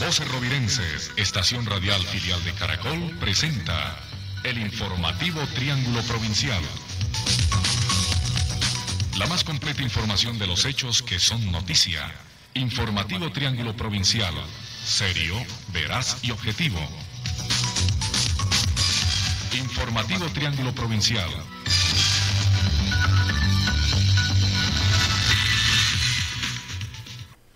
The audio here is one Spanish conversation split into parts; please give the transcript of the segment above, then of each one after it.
Voces Rovirenses, estación radial filial de Caracol, presenta el informativo Triángulo Provincial. La más completa información de los hechos que son noticia. Informativo Triángulo Provincial, serio, veraz y objetivo. Informativo Triángulo Provincial.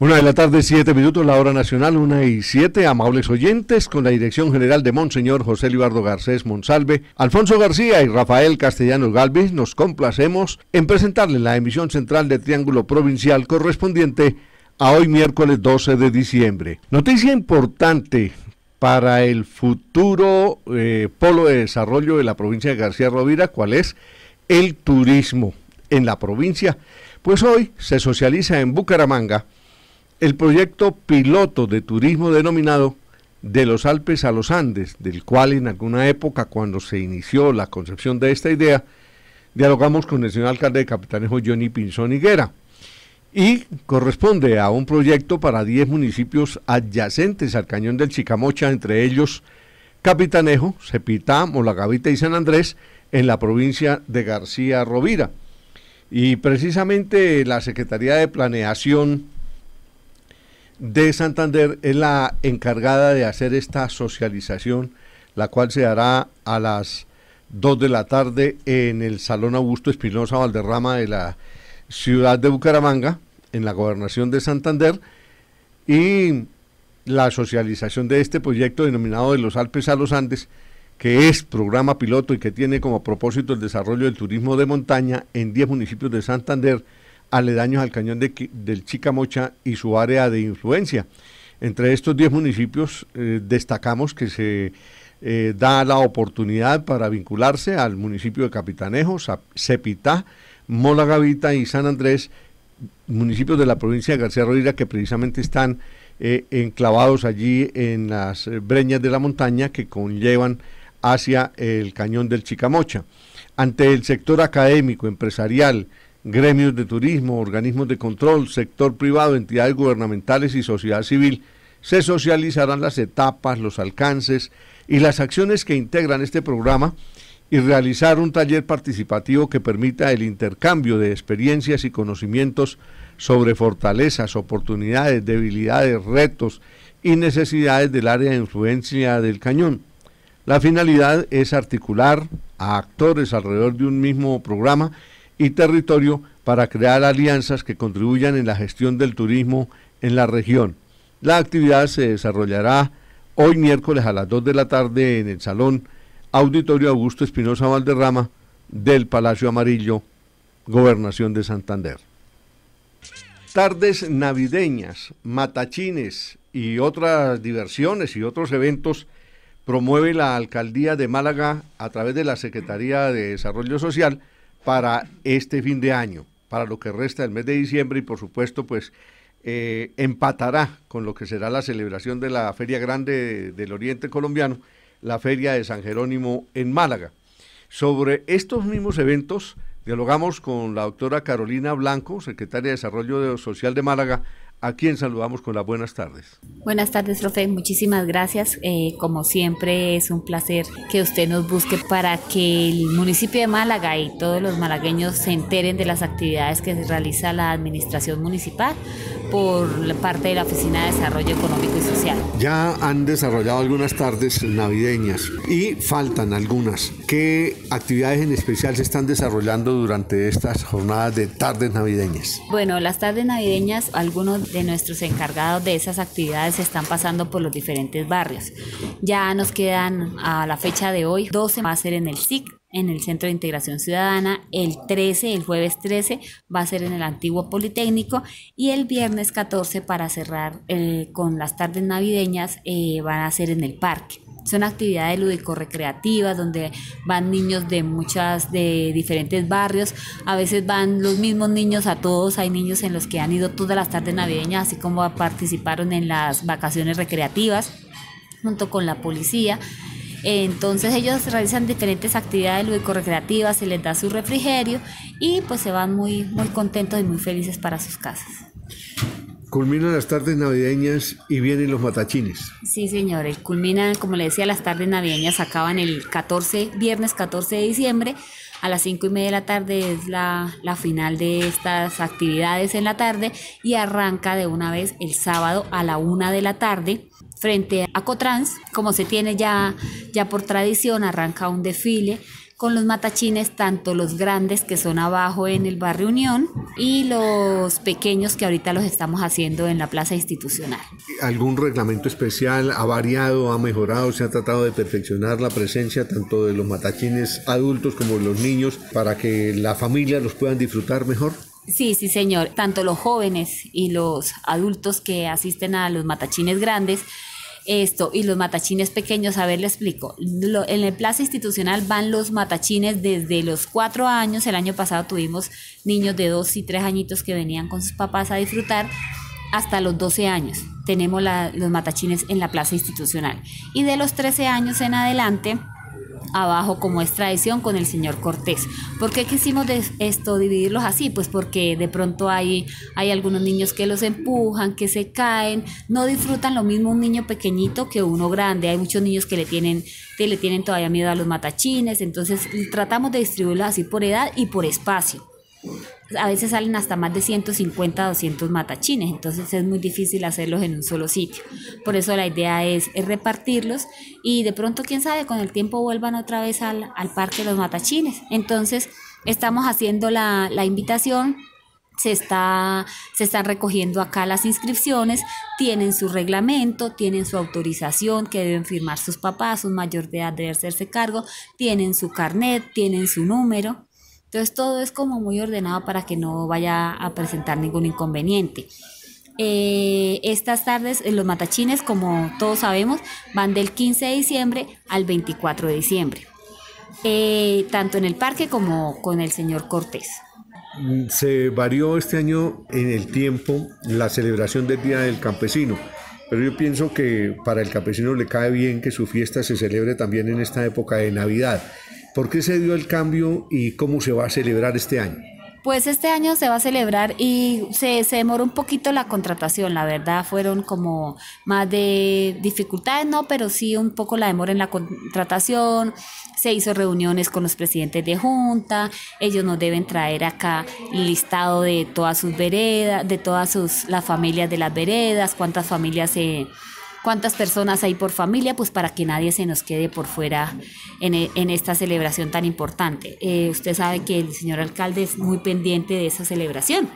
Una de la tarde, siete minutos, la hora nacional, una y siete, amables oyentes, con la dirección general de Monseñor José Eduardo Garcés Monsalve, Alfonso García y Rafael Castellanos Galvez, nos complacemos en presentarle la emisión central de Triángulo Provincial correspondiente a hoy miércoles 12 de diciembre. Noticia importante para el futuro eh, polo de desarrollo de la provincia de García Rovira, cuál es el turismo en la provincia. Pues hoy se socializa en Bucaramanga el proyecto piloto de turismo denominado De los Alpes a los Andes, del cual en alguna época cuando se inició la concepción de esta idea, dialogamos con el señor alcalde de Capitanejo Johnny Pinzón Higuera y corresponde a un proyecto para 10 municipios adyacentes al cañón del Chicamocha, entre ellos Capitanejo, Cepitá, Molagavita y San Andrés, en la provincia de García Rovira. Y precisamente la Secretaría de Planeación de Santander es la encargada de hacer esta socialización, la cual se hará a las 2 de la tarde en el Salón Augusto Espinosa Valderrama de la ciudad de Bucaramanga, en la gobernación de Santander, y la socialización de este proyecto denominado de los Alpes a los Andes, que es programa piloto y que tiene como propósito el desarrollo del turismo de montaña en 10 municipios de Santander, aledaños al cañón del Chicamocha y su área de influencia. Entre estos 10 municipios eh, destacamos que se eh, da la oportunidad para vincularse al municipio de Capitanejo, Cepitá, Mola Gavita y San Andrés, municipios de la provincia de García Rodríguez que precisamente están eh, enclavados allí en las breñas de la montaña que conllevan hacia el cañón del Chicamocha. Ante el sector académico, empresarial, gremios de turismo, organismos de control, sector privado, entidades gubernamentales y sociedad civil, se socializarán las etapas, los alcances y las acciones que integran este programa y realizar un taller participativo que permita el intercambio de experiencias y conocimientos sobre fortalezas, oportunidades, debilidades, retos y necesidades del área de influencia del cañón. La finalidad es articular a actores alrededor de un mismo programa y territorio para crear alianzas que contribuyan en la gestión del turismo en la región. La actividad se desarrollará hoy miércoles a las 2 de la tarde en el Salón Auditorio Augusto Espinosa Valderrama del Palacio Amarillo, Gobernación de Santander. Tardes navideñas, matachines y otras diversiones y otros eventos promueve la Alcaldía de Málaga a través de la Secretaría de Desarrollo Social para este fin de año, para lo que resta del mes de diciembre y por supuesto pues eh, empatará con lo que será la celebración de la Feria Grande del Oriente Colombiano, la Feria de San Jerónimo en Málaga. Sobre estos mismos eventos, Dialogamos con la doctora Carolina Blanco, secretaria de Desarrollo Social de Málaga, a quien saludamos con las buenas tardes. Buenas tardes, profe. Muchísimas gracias. Eh, como siempre, es un placer que usted nos busque para que el municipio de Málaga y todos los malagueños se enteren de las actividades que realiza la administración municipal, por parte de la Oficina de Desarrollo Económico y Social. Ya han desarrollado algunas tardes navideñas y faltan algunas. ¿Qué actividades en especial se están desarrollando durante estas jornadas de tardes navideñas? Bueno, las tardes navideñas, algunos de nuestros encargados de esas actividades están pasando por los diferentes barrios. Ya nos quedan a la fecha de hoy 12 va en el SIC, en el Centro de Integración Ciudadana, el 13, el jueves 13 va a ser en el antiguo Politécnico y el viernes 14 para cerrar eh, con las tardes navideñas eh, van a ser en el parque. Son actividades lúdico-recreativas donde van niños de muchas, de diferentes barrios. A veces van los mismos niños a todos. Hay niños en los que han ido todas las tardes navideñas, así como participaron en las vacaciones recreativas junto con la policía. Entonces ellos realizan diferentes actividades lúdico-recreativas, se les da su refrigerio y pues se van muy, muy contentos y muy felices para sus casas. Culminan las tardes navideñas y vienen los matachines. Sí, señores, eh, culminan, como le decía, las tardes navideñas acaban el 14, viernes 14 de diciembre. A las 5 y media de la tarde es la, la final de estas actividades en la tarde y arranca de una vez el sábado a la 1 de la tarde Frente a Cotrans, como se tiene ya, ya por tradición, arranca un desfile con los matachines, tanto los grandes que son abajo en el barrio Unión y los pequeños que ahorita los estamos haciendo en la plaza institucional. ¿Algún reglamento especial ha variado, ha mejorado, se ha tratado de perfeccionar la presencia tanto de los matachines adultos como de los niños para que la familia los puedan disfrutar mejor? Sí, sí, señor. Tanto los jóvenes y los adultos que asisten a los matachines grandes esto y los matachines pequeños, a ver, le explico. en el plaza institucional van los matachines desde los cuatro años. El año pasado tuvimos niños de dos y tres añitos que venían con sus papás a disfrutar hasta los 12 años. Tenemos la, los matachines en la plaza institucional. Y de los 13 años en adelante abajo como es tradición con el señor Cortés. ¿Por qué quisimos esto dividirlos así? Pues porque de pronto hay, hay algunos niños que los empujan, que se caen, no disfrutan lo mismo un niño pequeñito que uno grande. Hay muchos niños que le tienen, que le tienen todavía miedo a los matachines, entonces tratamos de distribuirlos así por edad y por espacio a veces salen hasta más de 150, 200 matachines, entonces es muy difícil hacerlos en un solo sitio. Por eso la idea es, repartirlos y de pronto, quién sabe, con el tiempo vuelvan otra vez al, parque de los matachines. Entonces estamos haciendo la, invitación se, está, se están recogiendo acá las inscripciones, tienen su reglamento, tienen su autorización que deben firmar sus papás, sus mayor de edad deben hacerse cargo, tienen su carnet, tienen su número. Entonces todo es como muy ordenado para que no vaya a presentar ningún inconveniente. Eh, estas tardes eh, los matachines, como todos sabemos, van del 15 de diciembre al 24 de diciembre, eh, tanto en el parque como con el señor Cortés. Mm, se varió este año en el tiempo la celebración del Día del Campesino, pero yo pienso que para el campesino le cae bien que su fiesta se celebre también en esta época de Navidad ¿Por qué se dio el cambio y cómo se va a celebrar este año? Pues este año se va a celebrar y se, se, demoró un poquito la contratación, la verdad, fueron como más de dificultades, no, pero sí un poco la demora en la contratación, se hizo reuniones con los presidentes de junta, ellos nos deben traer acá el listado de todas sus veredas, de todas sus, las familias de las veredas, cuántas familias se cuántas personas hay por familia, pues para que nadie se nos quede por fuera en, e, esta celebración tan importante. Eh, usted sabe que el señor alcalde es muy pendiente de esa celebración.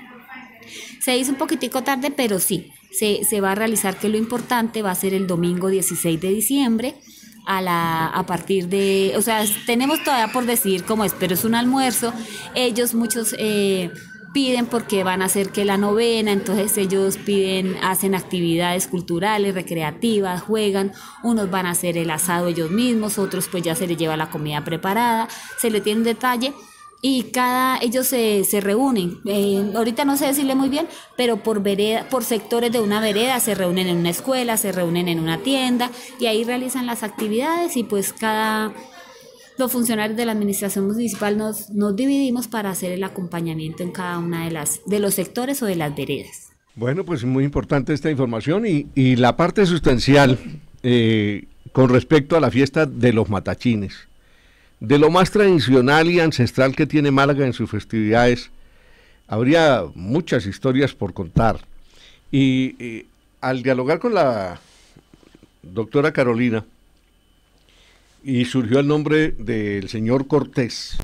Se hizo un poquitico tarde, pero sí, se, va a realizar que lo importante va a ser el domingo 16 de diciembre a, la, a partir de, o sea, tenemos todavía por decir cómo es, pero es un almuerzo. Ellos, muchos... Eh, piden porque van a hacer que la novena, entonces ellos piden, hacen actividades culturales, recreativas, juegan, unos van a hacer el asado ellos mismos, otros pues ya se les lleva la comida preparada, se le tiene un detalle y cada ellos se, se reúnen. Eh, ahorita no sé decirle muy bien, pero por vereda, por sectores de una vereda se reúnen en una escuela, se reúnen en una tienda y ahí realizan las actividades y pues cada los funcionarios de la Administración Municipal nos, dividimos para hacer el acompañamiento en cada una de, las, de los sectores o de las veredas. Bueno, pues muy importante esta información y, la parte sustancial eh, con respecto a la fiesta de los matachines. De lo más tradicional y ancestral que tiene Málaga en sus festividades, habría muchas historias por contar. y eh, al dialogar con la doctora Carolina, y surgió el nombre del señor Cortés.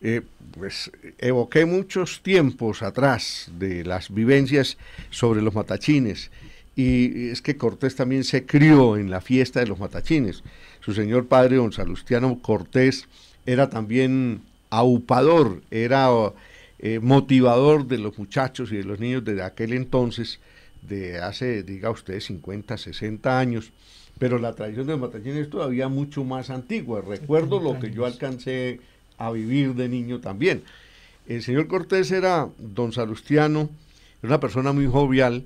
Eh, pues evoqué muchos tiempos atrás de las vivencias sobre los matachines y es que Cortés también se crió en la fiesta de los matachines. Su señor padre, don Salustiano Cortés, era también aupador, era eh, motivador de los muchachos y de los niños desde aquel entonces, de hace, diga usted, 50, 60 años. Pero la tradición de Matallín es todavía mucho más antigua. Recuerdo lo que yo alcancé a vivir de niño también. El señor Cortés era don Salustiano, una persona muy jovial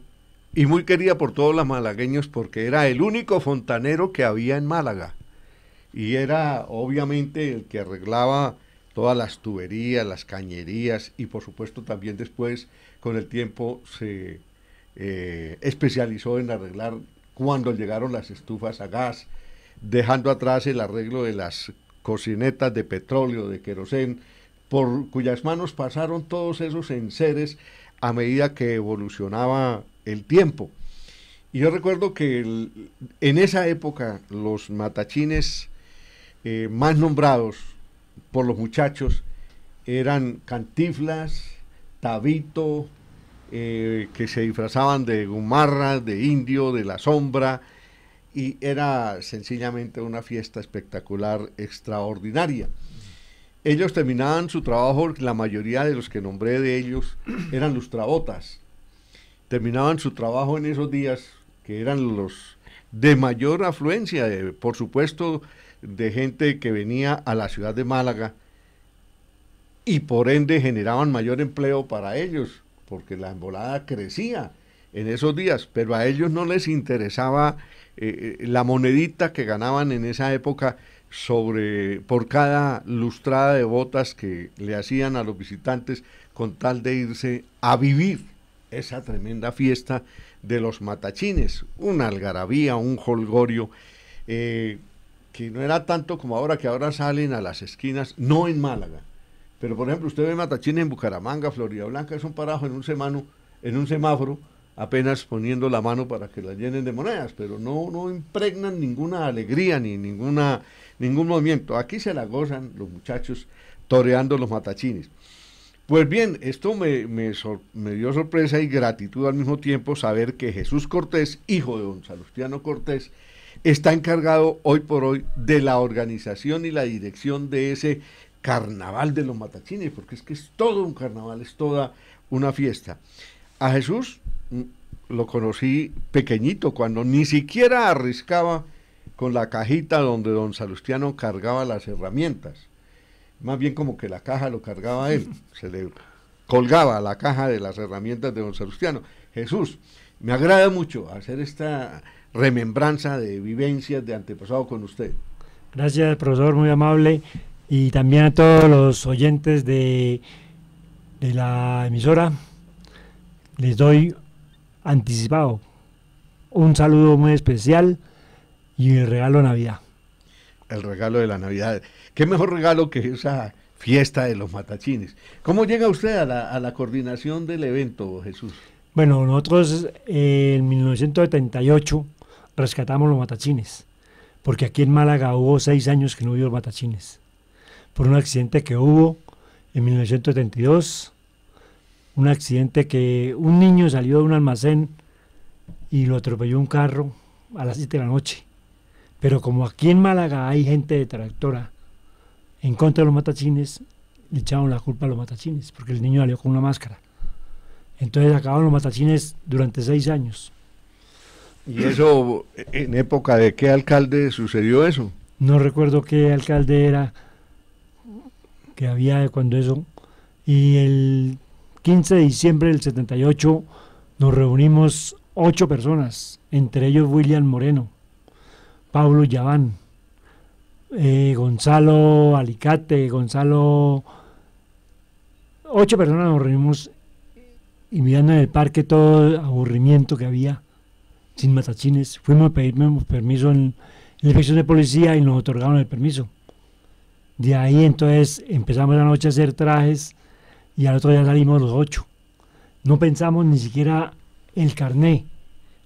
y muy querida por todos los malagueños porque era el único fontanero que había en Málaga. Y era obviamente el que arreglaba todas las tuberías, las cañerías y por supuesto también después con el tiempo se eh, especializó en arreglar cuando llegaron las estufas a gas, dejando atrás el arreglo de las cocinetas de petróleo, de querosén, por cuyas manos pasaron todos esos enseres a medida que evolucionaba el tiempo. Y yo recuerdo que en esa época los matachines eh, más nombrados por los muchachos eran Cantiflas, Tabito, eh, que se disfrazaban de gumarra, de indio, de la sombra, y era sencillamente una fiesta espectacular, extraordinaria. Ellos terminaban su trabajo, la mayoría de los que nombré de ellos eran lustrabotas. Terminaban su trabajo en esos días, que eran los de mayor afluencia, eh, por supuesto, de gente que venía a la ciudad de Málaga y por ende generaban mayor empleo para ellos porque la embolada crecía en esos días, pero a ellos no les interesaba eh, eh, la monedita que ganaban en esa época sobre por cada lustrada de botas que le hacían a los visitantes con tal de irse a vivir esa tremenda fiesta de los matachines, una algarabía, un holgorio, eh, que no era tanto como ahora que ahora salen a las esquinas, no en Málaga, pero por ejemplo, usted ve matachines en Bucaramanga, Florida Blanca, un parajo en un semano, en un semáforo, apenas poniendo la mano para que la llenen de monedas, pero no, no impregnan ninguna alegría ni ninguna, ningún movimiento. Aquí se la gozan los muchachos toreando los matachines. Pues bien, esto me, me, me dio sorpresa y gratitud al mismo tiempo saber que Jesús Cortés, hijo de don Salustiano Cortés, está encargado hoy por hoy de la organización y la dirección de ese carnaval de los matachines, porque es que es todo un carnaval, es toda una fiesta. A Jesús mm, lo conocí pequeñito, cuando ni siquiera arriscaba con la cajita donde don Salustiano cargaba las herramientas. Más bien como que la caja lo cargaba él, se le colgaba la caja de las herramientas de don Salustiano. Jesús, me agrada mucho hacer esta remembranza de vivencias de antepasado con usted. Gracias, profesor, muy amable y también a todos los oyentes de, la emisora. Les doy anticipado un saludo muy especial y el regalo de Navidad. El regalo de la Navidad. ¿Qué mejor regalo que esa fiesta de los matachines? ¿Cómo llega usted a la, coordinación del evento, Jesús? Bueno, nosotros eh, en 1978 rescatamos los matachines, porque aquí en Málaga hubo seis años que no hubo matachines por un accidente que hubo en 1972, un accidente que un niño salió de un almacén y lo atropelló un carro a las 7 de la noche. Pero como aquí en Málaga hay gente de tractora, en contra de los matachines, le echaron la culpa a los matachines, porque el niño salió con una máscara. Entonces acabaron los matachines durante seis años. ¿Y eso en época de qué alcalde sucedió eso? No recuerdo qué alcalde era, que había cuando eso. Y el 15 de diciembre del 78 nos reunimos ocho personas, entre ellos William Moreno, Pablo Yaván, eh, Gonzalo Alicate, Gonzalo... Ocho personas nos reunimos y mirando en el parque todo el aburrimiento que había, sin matachines, fuimos a pedirme permiso en, la inspección de policía y nos otorgaron el permiso. De ahí entonces empezamos la noche a hacer trajes y al otro día salimos los ocho. No pensamos ni siquiera el carné.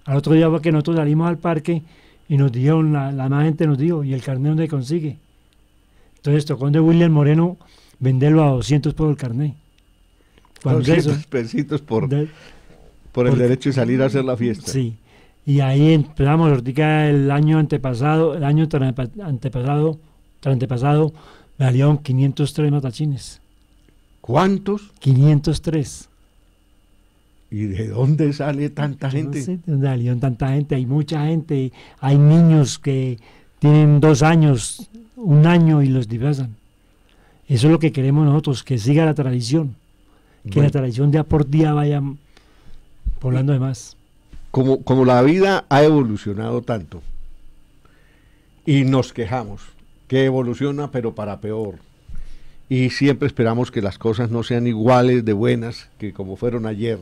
Al otro día fue que nosotros salimos al parque y nos dijeron, la, la más gente nos dijo, ¿y el carné dónde consigue? Entonces tocó de William Moreno venderlo a 200 por el carné. pesitos por, por el derecho de salir a hacer la fiesta. Sí. Y ahí empezamos, ahorita el año antepasado, el año antepasado, antepasado Valieron 503 matachines. ¿Cuántos? 503. ¿Y de dónde sale tanta gente? de dónde tanta gente. Hay mucha gente. Hay niños que tienen dos años, un año y los diversan. Eso es lo que queremos nosotros, que siga la tradición. Que la tradición día por día vaya poblando de más. Como, como la vida ha evolucionado tanto y nos quejamos que evoluciona pero para peor. Y siempre esperamos que las cosas no sean iguales de buenas que como fueron ayer.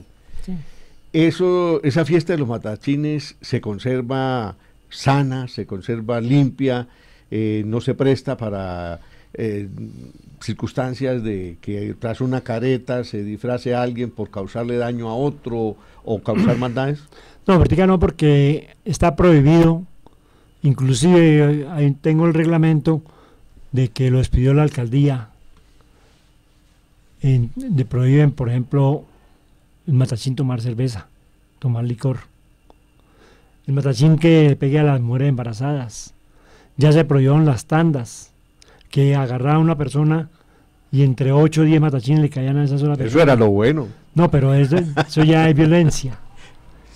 Eso, esa fiesta de los matachines se conserva sana, se conserva limpia, eh, no se presta para eh, circunstancias de que tras una careta se disfrace a alguien por causarle daño a otro o causar maldades? No, Vertica no, porque está prohibido Inclusive eh, ahí tengo el reglamento de que lo despidió la alcaldía. En, de prohíben, por ejemplo, el matachín tomar cerveza, tomar licor. El matachín que pegue a las mujeres embarazadas. Ya se prohibieron las tandas, que agarraba a una persona y entre 8 o 10 matachines le caían a esa sola persona. Eso era lo bueno. No, pero eso ya es violencia.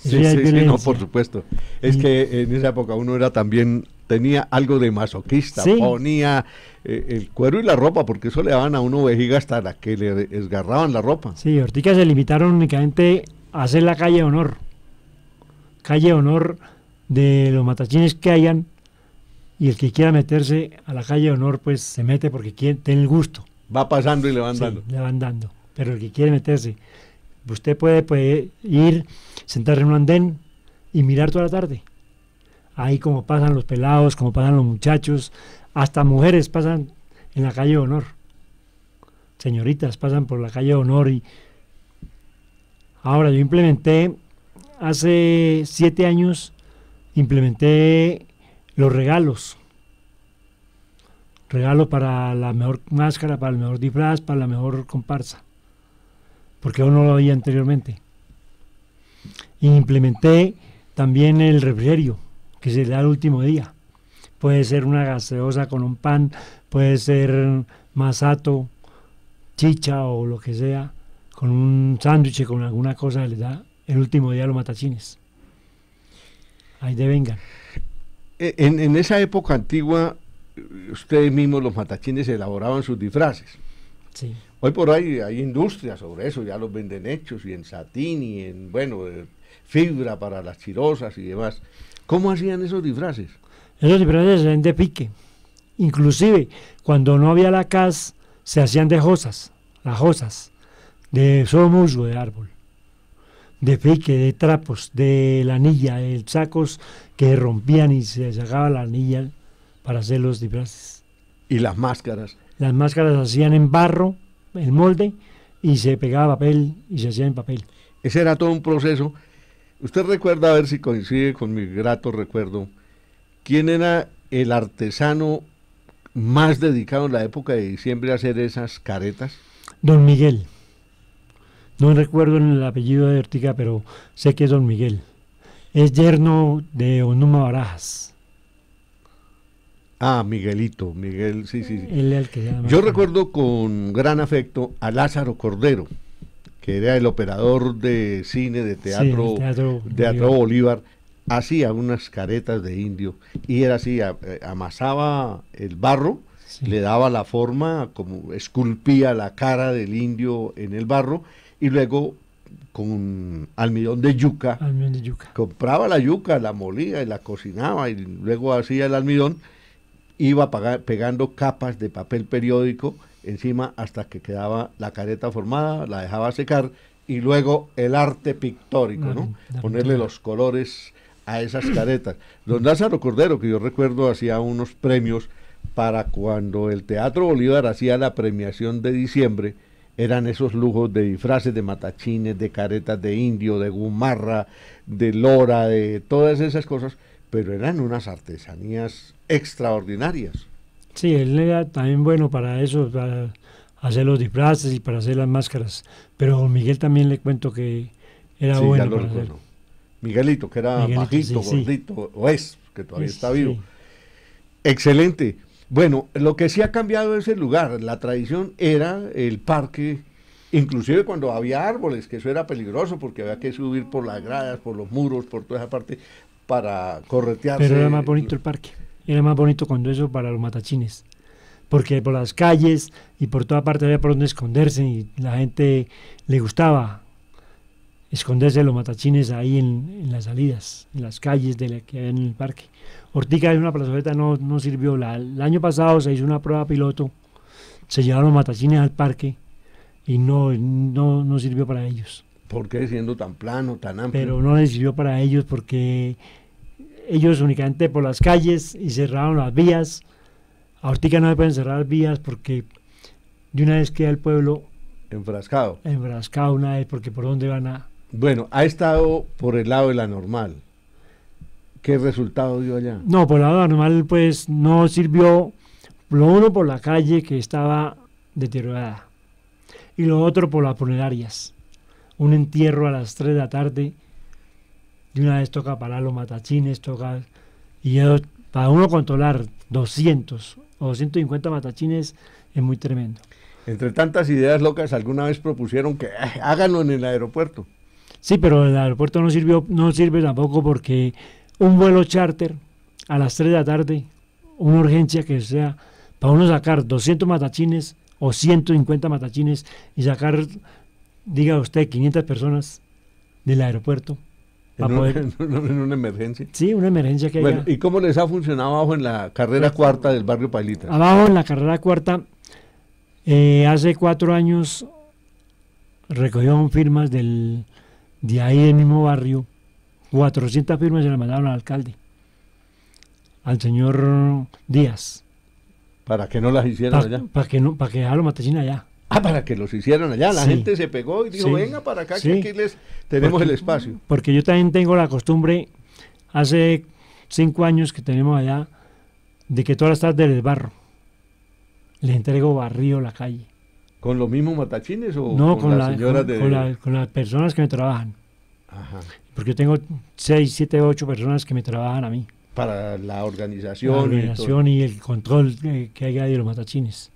Sí, sí, sí, no, por supuesto. Es que en esa época uno era también tenía algo de masoquista, ponía eh, el cuero y la ropa, porque eso le daban a uno vejiga hasta la que le desgarraban la ropa. Sí, Ortica se limitaron únicamente a hacer la calle honor. Calle honor de los matachines que hayan, y el que quiera meterse a la calle honor, pues se mete porque tiene el gusto. Va pasando y le van Le van dando, pero el que quiere meterse Usted puede, ir, sentarse en un andén y mirar toda la tarde. Ahí como pasan los pelados, como pasan los muchachos, hasta mujeres pasan en la calle honor. Señoritas pasan por la calle honor y... Ahora, yo implementé, hace siete años, implementé los regalos. Regalo para la mejor máscara, para el mejor disfraz, para la mejor comparsa porque aún no lo había anteriormente. implementé también el refrigerio, que se le da el último día. Puede ser una gaseosa con un pan, puede ser masato, chicha o lo que sea, con un sándwich, con alguna cosa, le da el último día a los matachines. Ahí de vengan. E, en, en, esa época antigua, eh, ustedes mismos, los matachines, elaboraban sus disfraces. Sí. Hoy por hoy hay industria sobre eso, ya los venden hechos y en satín y en, bueno, eh, fibra para las chirosas y demás. ¿Cómo hacían esos disfraces? Esos disfraces eran de pique. Inclusive, cuando no había la CAS, se hacían de josas, las josas, de solo o de árbol, de pique, de trapos, de la anilla, de sacos que rompían y se sacaba la anilla para hacer los disfraces. ¿Y las máscaras? Las máscaras se hacían en barro, el molde y se pegaba papel y se hacía en papel. Ese era todo un proceso. Usted recuerda, a ver si coincide con mi grato recuerdo, quién era el artesano más dedicado en la época de diciembre a hacer esas caretas. Don Miguel. No recuerdo el apellido de Ortiga, pero sé que es Don Miguel. Es yerno de Onuma Barajas. Ah, Miguelito, Miguel, sí, sí. sí. Él que Yo recuerdo con gran afecto a Lázaro Cordero, que era el operador de cine de teatro, teatro, Bolívar. hacía unas caretas de indio y era así, eh, amasaba el barro, le daba la forma, como esculpía la cara del indio en el barro y luego con almidón de, yuca, almidón de yuca, compraba la yuca, la molía y la cocinaba y luego hacía el almidón iba pegando capas de papel periódico encima hasta que quedaba la careta formada, la dejaba secar y luego el arte pictórico, ¿no? Ponerle los colores a esas caretas. Don Lázaro Cordero, que yo recuerdo, hacía unos premios para cuando el Teatro Bolívar hacía la premiación de diciembre, eran esos lujos de disfraces, de matachines, de caretas de indio, de gumarra, de lora, de todas esas cosas pero eran unas artesanías extraordinarias. Sí, él era también bueno para eso, para hacer los disfraces y para hacer las máscaras. Pero a Miguel también le cuento que era bueno. Miguelito, que era majito, gordito, o es, que todavía está vivo. Excelente. Bueno, lo que sí ha cambiado es el lugar. La tradición era el parque, inclusive cuando había árboles, que eso era peligroso porque había que subir por las gradas, por los muros, por toda esa parte para corretear. Pero era más bonito el parque. Era más bonito cuando eso para los matachines. Porque por las calles y por toda parte había por donde esconderse y la gente le gustaba esconderse los matachines ahí en, las salidas, en las calles de la que había en el parque. Ortica es una plazoleta no, no sirvió. La, el año pasado se hizo una prueba piloto, se llevaron los matachines al parque y no, no, no sirvió para ellos. ¿Por qué siendo tan plano, tan amplio? Pero no les sirvió para ellos porque ellos únicamente por las calles y cerraron las vías. Ahorita no se pueden cerrar vías porque de una vez queda el pueblo... Enfrascado. Enfrascado una vez porque por dónde van a... Bueno, ha estado por el lado de la normal. ¿Qué resultado dio allá? No, por el lado de la normal pues no sirvió lo uno por la calle que estaba deteriorada y lo otro por las funerarias un entierro a las 3 de la tarde, y una vez toca parar los matachines, toca, y para uno controlar 200 o 250 matachines es muy tremendo. Entre tantas ideas locas, alguna vez propusieron que háganlo en el aeropuerto. Sí, pero el aeropuerto no sirvió, no sirve tampoco porque un vuelo charter a las 3 de la tarde, una urgencia que sea para uno sacar 200 matachines o 150 matachines y sacar diga usted, 500 personas del aeropuerto. En, una emergencia. Sí, una emergencia que bueno, ¿Y cómo les ha funcionado abajo en la carrera pues, cuarta del barrio Pailita? Abajo en la carrera cuarta, eh, hace cuatro años recogieron firmas del, de ahí del mismo barrio. 400 firmas se las mandaron al alcalde, al señor Díaz. Para que no las hicieran allá. Para que no, para que haga los matecinos allá. Ah, para que los hicieran allá. La gente se pegó y dijo, venga para acá, que aquí les tenemos el espacio. Porque yo también tengo la costumbre, hace cinco años que tenemos allá, de que todas las tardes del barro. le entrego barrio la calle. ¿Con los mismos matachines o con, las personas que me trabajan. Ajá. Porque tengo seis, siete, ocho personas que me trabajan a mí. Para la organización. La organización y, el control que, eh, que hay de los matachines.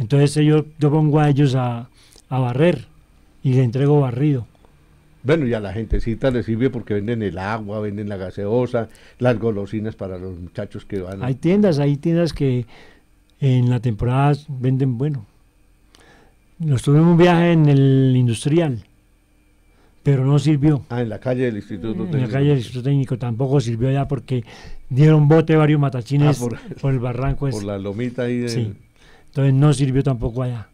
Entonces yo pongo a ellos a, a barrer y le entrego barrido. Bueno, y a la gentecita le sirve porque venden el agua, venden la gaseosa, las golosinas para los muchachos que van. Hay tiendas, hay tiendas que en la temporada venden bueno. Nos tuvimos un viaje en el industrial, pero no sirvió. Ah, en la calle del Instituto Técnico. En la calle del Instituto Técnico tampoco sirvió ya porque dieron bote varios matachines ah, por, el barranco. Por la lomita ahí. de. Entonces no sirvió tampoco allá.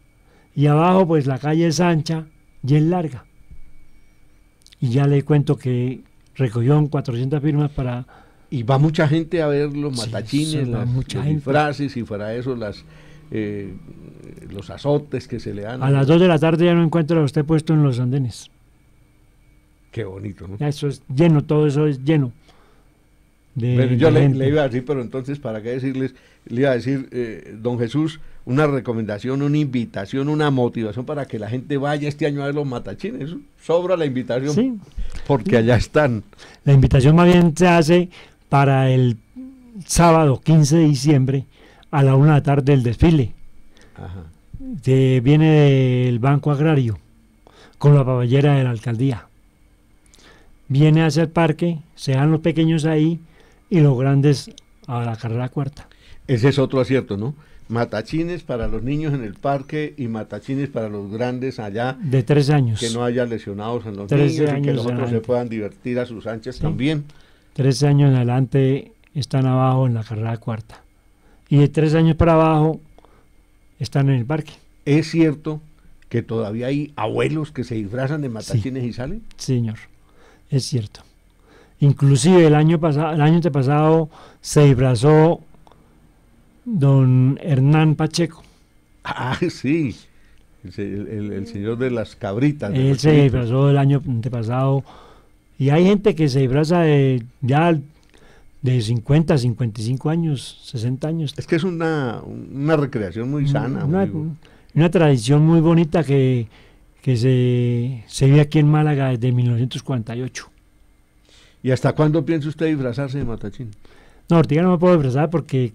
Y abajo, pues la calle es ancha y es larga. Y ya le cuento que recogió 400 firmas para... Y va mucha gente a ver los matachines, las, los y fuera eso las... Eh, los azotes que se le dan. A las 2 de la tarde ya no encuentro a usted puesto en los andenes. Qué bonito, ¿no? Eso es lleno, todo eso es lleno. pero yo le, iba a decir, pero entonces, ¿para qué decirles? Le iba a decir, eh, don Jesús, una recomendación, una invitación, una motivación para que la gente vaya este año a ver los matachines. Sobra la invitación porque allá están. La invitación más bien se hace para el sábado 15 de diciembre a la una de la tarde del desfile. Ajá. viene del Banco Agrario con la paballera de la alcaldía. Viene hacia el parque, se dan los pequeños ahí y los grandes a la carrera cuarta. Ese es otro acierto, ¿no? matachines para los niños en el parque y matachines para los grandes allá. De tres años. Que no haya lesionados en los niños que los otros se puedan divertir a sus anchas también. Tres años adelante están abajo en la carrera cuarta. Y de tres años para abajo están en el parque. ¿Es cierto que todavía hay abuelos que se disfrazan de matachines y salen? Señor, es cierto. Inclusive el año pasado, el año pasado se disfrazó don Hernán Pacheco. Ah, sí. El, señor de las cabritas. Él se disfrazó el año pasado. Y hay gente que se disfraza de ya de 50, 55 años, 60 años. Es que es una, recreación muy sana. Una, tradición muy bonita que, se, se vive aquí en Málaga desde 1948. ¿Y hasta cuándo piensa usted disfrazarse de matachín? No, Ortiga no me puedo disfrazar porque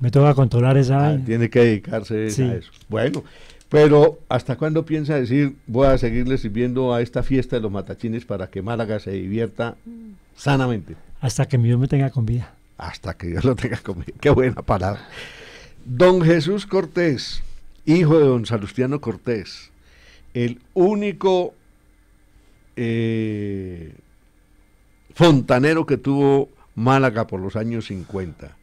me toca controlar esa. Ah, tiene que dedicarse a eso. Bueno, pero ¿hasta cuándo piensa decir voy a seguirle sirviendo a esta fiesta de los matachines para que Málaga se divierta sanamente? Hasta que mi Dios me tenga con vida. Hasta que Dios lo tenga con vida. Qué buena palabra. Don Jesús Cortés, hijo de don Salustiano Cortés, el único eh, fontanero que tuvo Málaga por los años 50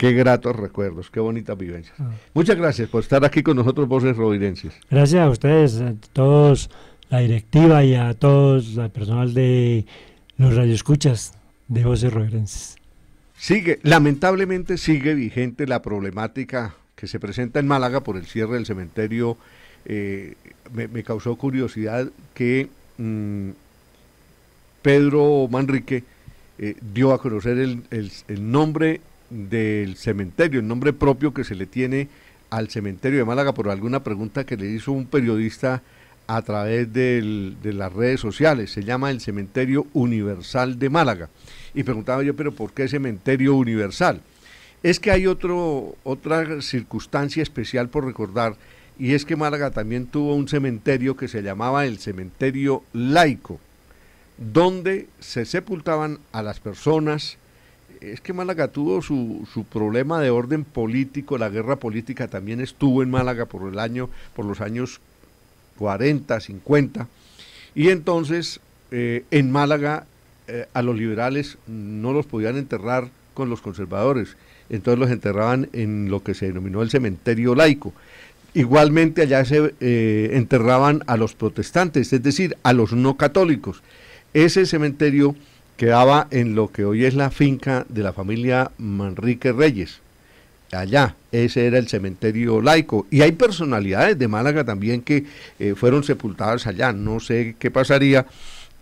Qué gratos recuerdos, qué bonitas vivencias. Ah. Muchas gracias por estar aquí con nosotros, Voces Rovidenses. Gracias a ustedes, a todos, la directiva y a todos, el personal de los radioescuchas de Voces Rovidenses. Sigue, lamentablemente sigue vigente la problemática que se presenta en Málaga por el cierre del cementerio. Eh, me, causó curiosidad que mm, Pedro Manrique eh, dio a conocer el, el nombre del cementerio, el nombre propio que se le tiene al cementerio de Málaga por alguna pregunta que le hizo un periodista a través de las redes sociales. Se llama el Cementerio Universal de Málaga. Y preguntaba yo, pero ¿por qué Cementerio Universal? Es que hay otra circunstancia especial por recordar, y es que Málaga también tuvo un cementerio que se llamaba el Cementerio Laico, donde se sepultaban a las personas es que Málaga tuvo su, su, problema de orden político, la guerra política también estuvo en Málaga por el año, por los años 40, 50, y entonces eh, en Málaga eh, a los liberales no los podían enterrar con los conservadores, entonces los enterraban en lo que se denominó el cementerio laico. Igualmente allá se eh, enterraban a los protestantes, es decir, a los no católicos. Ese cementerio quedaba en lo que hoy es la finca de la familia Manrique Reyes. Allá, ese era el cementerio laico. Y hay personalidades de Málaga también que eh, fueron sepultadas allá. No sé qué pasaría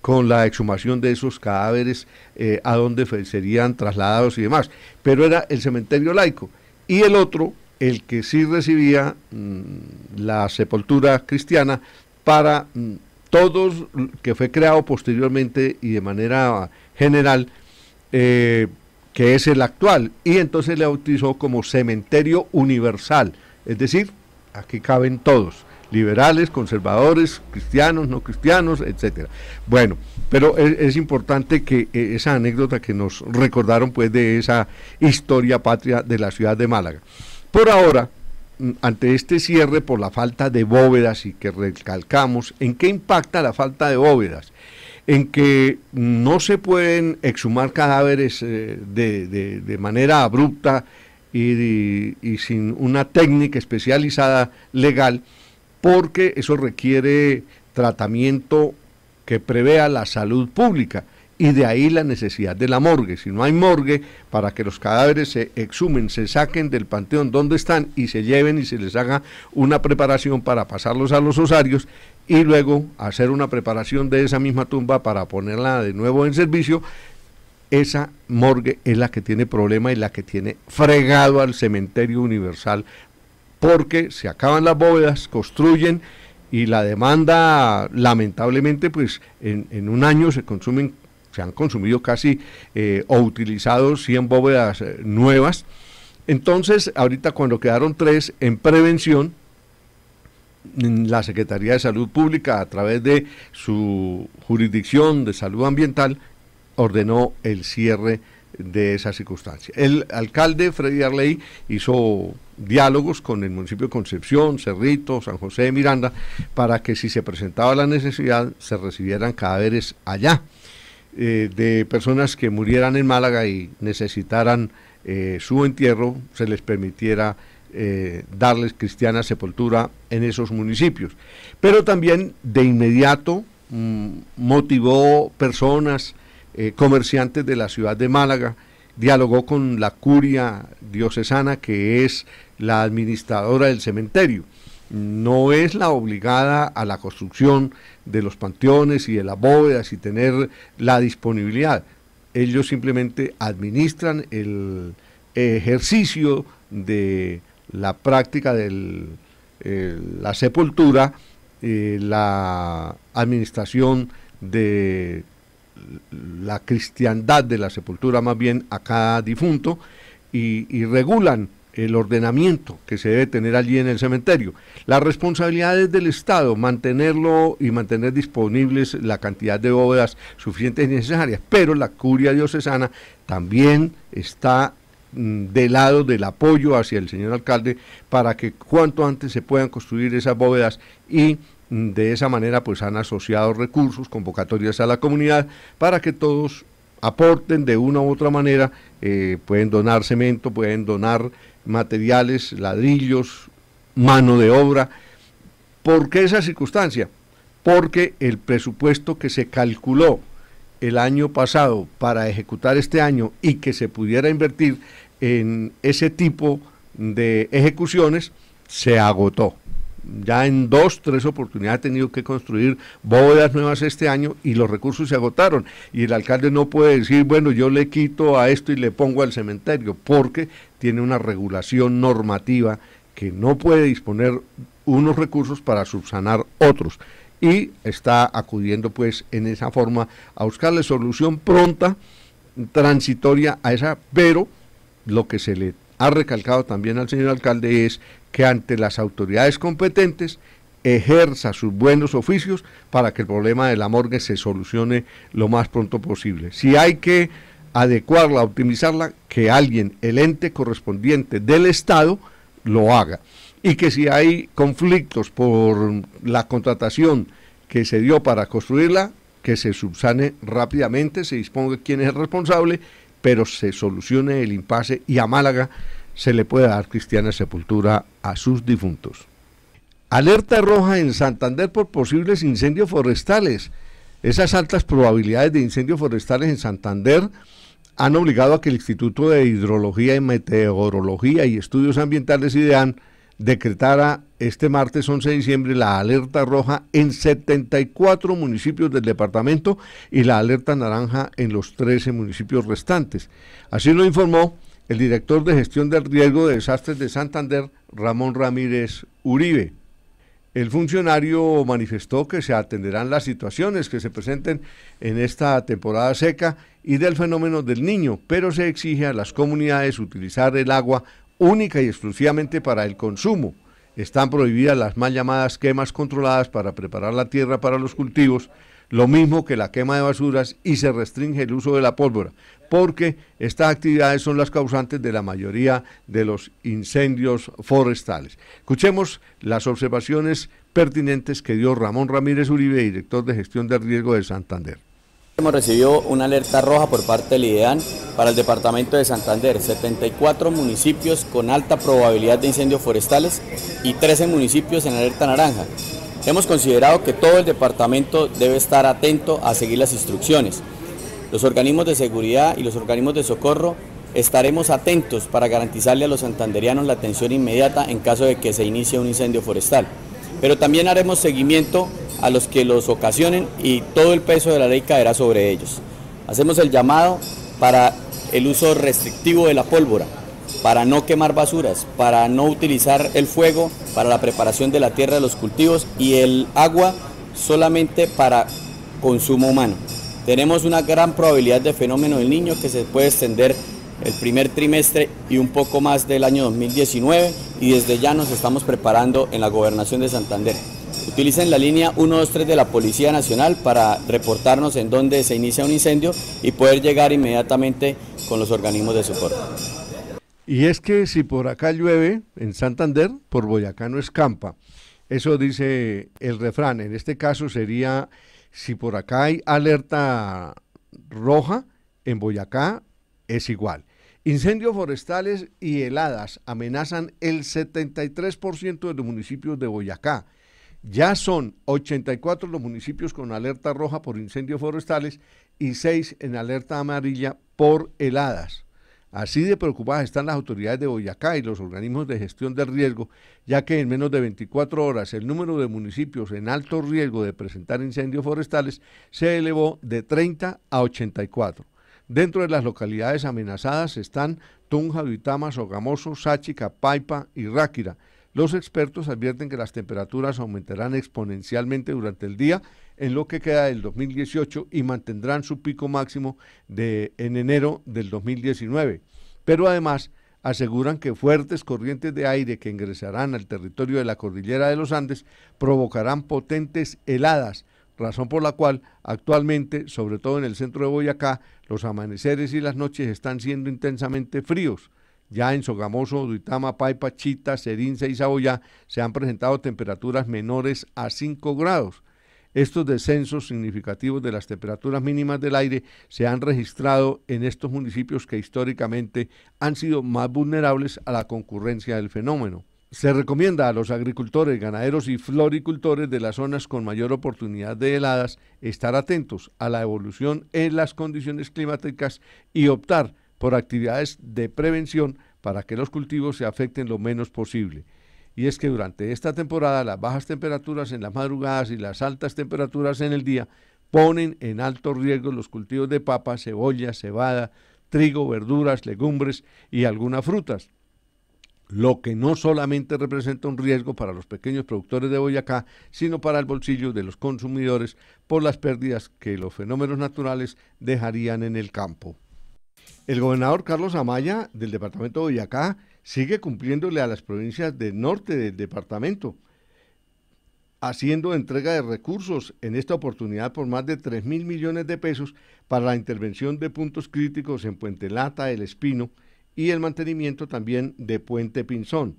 con la exhumación de esos cadáveres, eh, a dónde serían trasladados y demás. Pero era el cementerio laico. Y el otro, el que sí recibía mm, la sepultura cristiana para mm, todos que fue creado posteriormente y de manera general, eh, que es el actual, y entonces le bautizó como cementerio universal, es decir, aquí caben todos, liberales, conservadores, cristianos, no cristianos, etcétera. Bueno, pero es, importante que eh, esa anécdota que nos recordaron pues de esa historia patria de la ciudad de Málaga. Por ahora, mm, ante este cierre por la falta de bóvedas y que recalcamos en qué impacta la falta de bóvedas en que no se pueden exhumar cadáveres eh, de, manera abrupta y, y, sin una técnica especializada legal, porque eso requiere tratamiento que prevea la salud pública y de ahí la necesidad de la morgue. Si no hay morgue, para que los cadáveres se exhumen, se saquen del panteón donde están y se lleven y se les haga una preparación para pasarlos a los osarios, y luego hacer una preparación de esa misma tumba para ponerla de nuevo en servicio, esa morgue es la que tiene problema y la que tiene fregado al cementerio universal, porque se acaban las bóvedas, construyen y la demanda, lamentablemente, pues en, un año se consumen, se han consumido casi eh, o utilizado 100 bóvedas eh, nuevas. Entonces, ahorita cuando quedaron tres en prevención, la Secretaría de Salud Pública, a través de su jurisdicción de salud ambiental, ordenó el cierre de esa circunstancia. El alcalde Freddy Arley hizo diálogos con el municipio de Concepción, Cerrito, San José de Miranda, para que si se presentaba la necesidad se recibieran cadáveres allá eh, de personas que murieran en Málaga y necesitaran eh, su entierro, se les permitiera eh, darles cristiana sepultura en esos municipios. Pero también de inmediato mm, motivó personas, eh, comerciantes de la ciudad de Málaga, dialogó con la curia diocesana que es la administradora del cementerio. No es la obligada a la construcción de los panteones y de las bóvedas y tener la disponibilidad. Ellos simplemente administran el eh, ejercicio de la práctica de eh, la sepultura, la administración de la cristiandad de la sepultura más bien a cada difunto y, regulan el ordenamiento que se debe tener allí en el cementerio. Las responsabilidades del Estado, mantenerlo y mantener disponibles la cantidad de bóvedas suficientes y necesarias, pero la curia diocesana también está Mm, del lado del apoyo hacia el señor alcalde para que cuanto antes se puedan construir esas bóvedas y mm, de esa manera pues han asociado recursos, convocatorias a la comunidad para que todos aporten de una u otra manera, eh, pueden donar cemento, pueden donar materiales, ladrillos, mano de obra. ¿Por qué esa circunstancia? Porque el presupuesto que se calculó el año pasado para ejecutar este año y que se pudiera invertir en ese tipo de ejecuciones, se agotó. Ya en dos, tres oportunidades ha tenido que construir bóvedas nuevas este año y los recursos se agotaron. Y el alcalde no puede decir, bueno, yo le quito a esto y le pongo al cementerio, porque tiene una regulación normativa que no puede disponer unos recursos para subsanar otros y está acudiendo pues en esa forma a buscarle solución pronta, transitoria a esa, pero lo que se le ha recalcado también al señor alcalde es que ante las autoridades competentes ejerza sus buenos oficios para que el problema de la morgue se solucione lo más pronto posible. Si hay que adecuarla, optimizarla, que alguien, el ente correspondiente del Estado, lo haga y que si hay conflictos por la contratación que se dio para construirla, que se subsane rápidamente, se disponga quién es el responsable, pero se solucione el impasse y a Málaga se le pueda dar cristiana sepultura a sus difuntos. Alerta roja en Santander por posibles incendios forestales. Esas altas probabilidades de incendios forestales en Santander han obligado a que el Instituto de Hidrología y Meteorología y Estudios Ambientales, IDEAN, decretara este martes 11 de diciembre la alerta roja en 74 municipios del departamento y la alerta naranja en los 13 municipios restantes. Así lo informó el director de gestión del riesgo de desastres de Santander, Ramón Ramírez Uribe. El funcionario manifestó que se atenderán las situaciones que se presenten en esta temporada seca y del fenómeno del niño, pero se exige a las comunidades utilizar el agua única y exclusivamente para el consumo. Están prohibidas las mal llamadas quemas controladas para preparar la tierra para los cultivos, lo mismo que la quema de basuras y se restringe el uso de la pólvora, porque estas actividades son las causantes de la mayoría de los incendios forestales. Escuchemos las observaciones pertinentes que dio Ramón Ramírez Uribe, director de gestión de riesgo de Santander Hemos recibido una alerta roja por parte del IDEAN para el departamento de Santander, 74 municipios con alta probabilidad de incendios forestales y 13 municipios en alerta naranja. Hemos considerado que todo el departamento debe estar atento a seguir las instrucciones. Los organismos de seguridad y los organismos de socorro estaremos atentos para garantizarle a los santanderianos la atención inmediata en caso de que se inicie un incendio forestal pero también haremos seguimiento a los que los ocasionen y todo el peso de la ley caerá sobre ellos. Hacemos el llamado para el uso restrictivo de la pólvora, para no quemar basuras, para no utilizar el fuego para la preparación de la tierra de los cultivos y el agua solamente para consumo humano. Tenemos una gran probabilidad de fenómeno del niño que se puede extender el primer trimestre y un poco más del año 2019 y desde ya nos estamos preparando en la gobernación de Santander. Utilicen la línea 123 de la Policía Nacional para reportarnos en dónde se inicia un incendio y poder llegar inmediatamente con los organismos de soporte Y es que si por acá llueve en Santander, por Boyacá no escampa. Eso dice el refrán. En este caso sería si por acá hay alerta roja, en Boyacá es igual. Incendios forestales y heladas amenazan el 73% de los municipios de Boyacá. Ya son 84 los municipios con alerta roja por incendios forestales y 6 en alerta amarilla por heladas. Así de preocupadas están las autoridades de Boyacá y los organismos de gestión del riesgo, ya que en menos de 24 horas el número de municipios en alto riesgo de presentar incendios forestales se elevó de 30 a 84. Dentro de las localidades amenazadas están Tunja, Duitama, Sogamoso, Sáchica, Paipa y Ráquira. Los expertos advierten que las temperaturas aumentarán exponencialmente durante el día en lo que queda del 2018 y mantendrán su pico máximo de, en enero del 2019. Pero además aseguran que fuertes corrientes de aire que ingresarán al territorio de la cordillera de los Andes provocarán potentes heladas razón por la cual actualmente, sobre todo en el centro de Boyacá, los amaneceres y las noches están siendo intensamente fríos. Ya en Sogamoso, Duitama, Paipa, Chita, Serinza y Saboya se han presentado temperaturas menores a 5 grados. Estos descensos significativos de las temperaturas mínimas del aire se han registrado en estos municipios que históricamente han sido más vulnerables a la concurrencia del fenómeno. Se recomienda a los agricultores, ganaderos y floricultores de las zonas con mayor oportunidad de heladas estar atentos a la evolución en las condiciones climáticas y optar por actividades de prevención para que los cultivos se afecten lo menos posible. Y es que durante esta temporada las bajas temperaturas en las madrugadas y las altas temperaturas en el día ponen en alto riesgo los cultivos de papa, cebolla, cebada, trigo, verduras, legumbres y algunas frutas lo que no solamente representa un riesgo para los pequeños productores de Boyacá, sino para el bolsillo de los consumidores por las pérdidas que los fenómenos naturales dejarían en el campo. El gobernador Carlos Amaya del departamento de Boyacá sigue cumpliéndole a las provincias del norte del departamento, haciendo entrega de recursos en esta oportunidad por más de 3 mil millones de pesos para la intervención de puntos críticos en Puente Lata, El Espino, y el mantenimiento también de Puente Pinzón.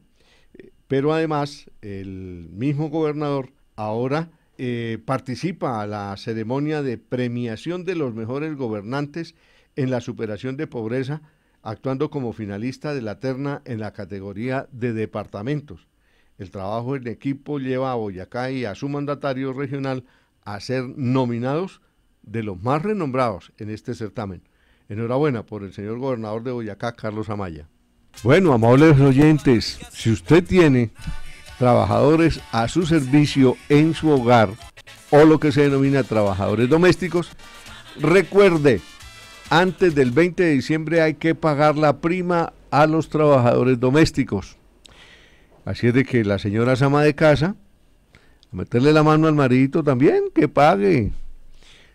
Eh, pero además, el mismo gobernador ahora eh, participa a la ceremonia de premiación de los mejores gobernantes en la superación de pobreza, actuando como finalista de la terna en la categoría de departamentos. El trabajo en equipo lleva a Boyacá y a su mandatario regional a ser nominados de los más renombrados en este certamen. Enhorabuena por el señor gobernador de Boyacá, Carlos Amaya. Bueno, amables oyentes, si usted tiene trabajadores a su servicio en su hogar o lo que se denomina trabajadores domésticos, recuerde, antes del 20 de diciembre hay que pagar la prima a los trabajadores domésticos. Así es de que la señora se ama de casa, a meterle la mano al maridito también, que pague.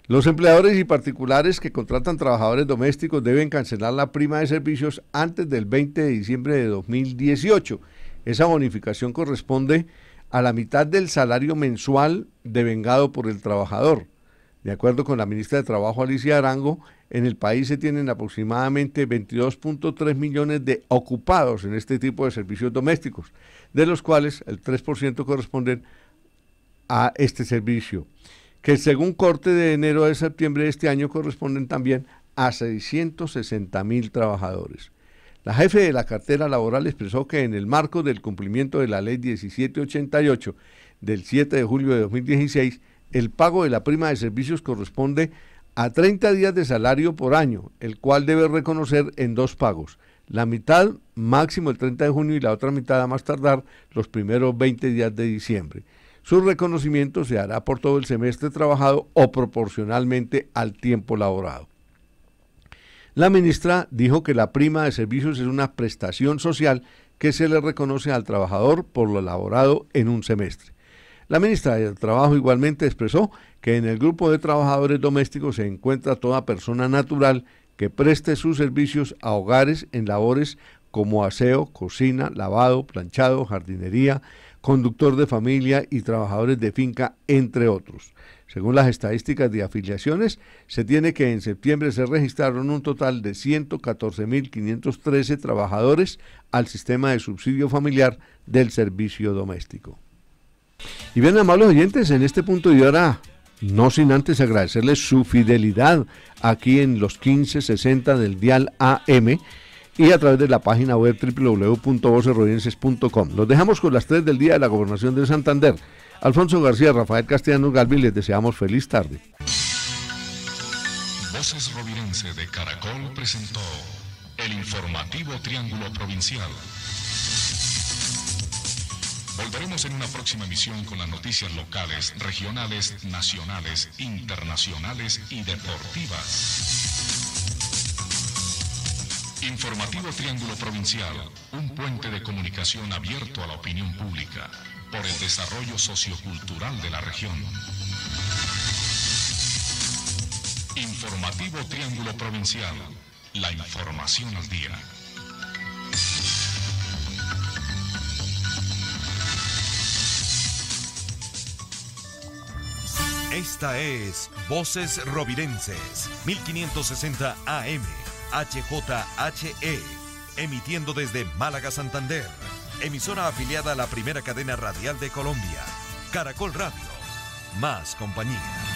Los empleadores y particulares que contratan trabajadores domésticos deben cancelar la prima de servicios antes del 20 de diciembre de 2018. Esa bonificación corresponde a la mitad del salario mensual devengado por el trabajador. De acuerdo con la ministra de Trabajo Alicia Arango, en el país se tienen aproximadamente 22.3 millones de ocupados en este tipo de servicios domésticos, de los cuales el 3% corresponden a este servicio que según corte de enero de septiembre de este año corresponden también a 660 mil trabajadores. La jefe de la cartera laboral expresó que en el marco del cumplimiento de la ley 1788 del 7 de julio de 2016, el pago de la prima de servicios corresponde a 30 días de salario por año, el cual debe reconocer en dos pagos. La mitad máximo el 30 de junio y la otra mitad a más tardar los primeros 20 días de diciembre. Su reconocimiento se hará por todo el semestre trabajado o proporcionalmente al tiempo laborado. La ministra dijo que la prima de servicios es una prestación social que se le reconoce al trabajador por lo elaborado en un semestre. La ministra del Trabajo igualmente expresó que en el grupo de trabajadores domésticos se encuentra toda persona natural que preste sus servicios a hogares en labores como aseo, cocina, lavado, planchado, jardinería, conductor de familia y trabajadores de finca, entre otros. Según las estadísticas de afiliaciones, se tiene que en septiembre se registraron un total de 114.513 trabajadores al sistema de subsidio familiar del servicio doméstico. Y bien, amables oyentes, en este punto y ahora, no sin antes agradecerles su fidelidad aquí en los 1560 del Dial AM y a través de la página web www.vocerrodienses.com. Los dejamos con las 3 del día de la Gobernación de Santander. Alfonso García, Rafael Castellanos Galvin, les deseamos feliz tarde. Voces Rovirense de Caracol presentó el informativo Triángulo Provincial. Volveremos en una próxima emisión con las noticias locales, regionales, nacionales, internacionales y deportivas. Informativo Triángulo Provincial, un puente de comunicación abierto a la opinión pública por el desarrollo sociocultural de la región. Informativo Triángulo Provincial, la información al día. Esta es Voces Rovirenses, 1560 AM. HJHE, emitiendo desde Málaga, Santander. Emisora afiliada a la primera cadena radial de Colombia, Caracol Radio. Más compañía.